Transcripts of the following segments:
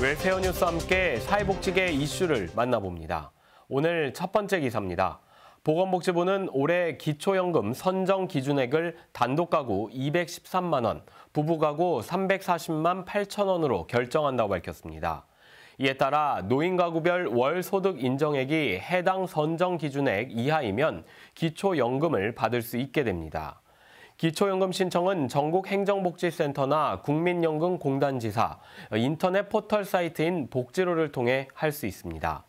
웰페어 뉴스와 함께 사회복지계 이슈를 만나봅니다. 오늘 첫 번째 기사입니다. 보건복지부는 올해 기초연금 선정 기준액을 단독가구 213만 원, 부부가구 340만 8천 원으로 결정한다고 밝혔습니다. 이에 따라 노인 가구별 월 소득 인정액이 해당 선정 기준액 이하이면 기초연금을 받을 수 있게 됩니다. 기초연금 신청은 전국 행정복지센터나 국민연금공단지사, 인터넷 포털 사이트인 복지로를 통해 할 수 있습니다.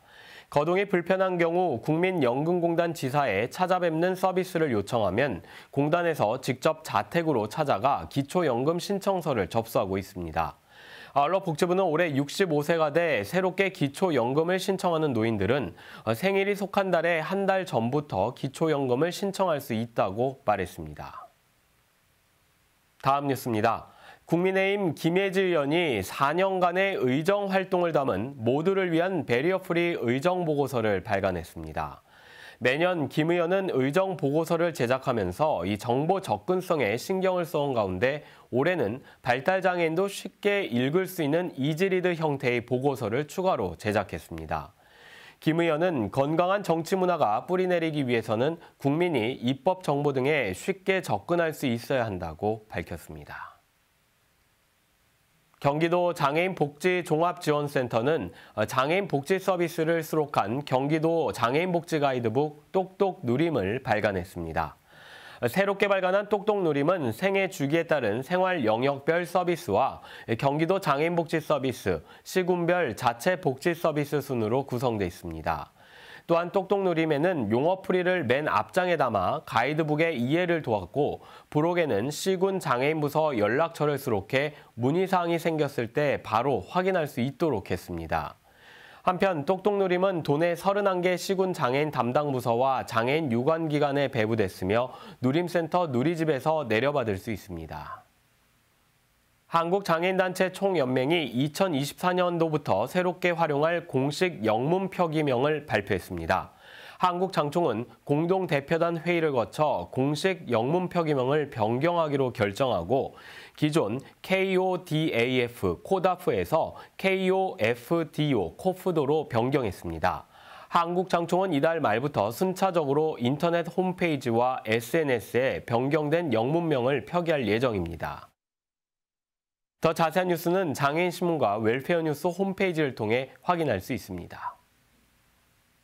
거동이 불편한 경우 국민연금공단 지사에 찾아뵙는 서비스를 요청하면 공단에서 직접 자택으로 찾아가 기초연금 신청서를 접수하고 있습니다. 아울러 복지부는 올해 65세가 돼 새롭게 기초연금을 신청하는 노인들은 생일이 속한 달에 한 달 전부터 기초연금을 신청할 수 있다고 말했습니다. 다음 뉴스입니다. 국민의힘 김혜지 의원이 4년간의 의정 활동을 담은 모두를 위한 베리어프리 의정 보고서를 발간했습니다. 매년 김 의원은 의정 보고서를 제작하면서 이 정보 접근성에 신경을 써온 가운데 올해는 발달장애인도 쉽게 읽을 수 있는 이지리드 형태의 보고서를 추가로 제작했습니다. 김 의원은 건강한 정치 문화가 뿌리내리기 위해서는 국민이 입법 정보 등에 쉽게 접근할 수 있어야 한다고 밝혔습니다. 경기도 장애인 복지 종합지원센터는 어, 장애인 복지 서비스를 수록한 경기도 장애인 복지 가이드북 똑똑 누림을 발간했습니다. 새롭게 발간한 똑똑누림은 생애 주기에 따른 생활 영역별 서비스와 경기도 장애인복지 서비스, 시군별 자체 복지 서비스 순으로 구성돼 있습니다. 또한 똑똑누림에는 용어 풀이를 맨 앞장에 담아 가이드북의 이해를 도왔고 부록에는 시군 장애인 부서 연락처를 수록해 문의사항이 생겼을 때 바로 확인할 수 있도록 했습니다. 한편 똑똑누림은 도내 31개 시군 장애인 담당 부서와 장애인 유관기관에 배부됐으며 누림센터 누리집에서 내려받을 수 있습니다. 한국장애인단체 총연맹이 2024년도부터 새롭게 활용할 공식 영문 표기명을 발표했습니다. 한국장총은 공동대표단 회의를 거쳐 공식 영문표 기명을 변경하기로 결정하고 기존 KODAF 코다프에서 KOFDO 코프도로 변경했습니다. 한국장총은 이달 말부터 순차적으로 인터넷 홈페이지와 SNS에 변경된 영문명을 표기할 예정입니다. 더 자세한 뉴스는 장애인신문과 웰페어뉴스 홈페이지를 통해 확인할 수 있습니다.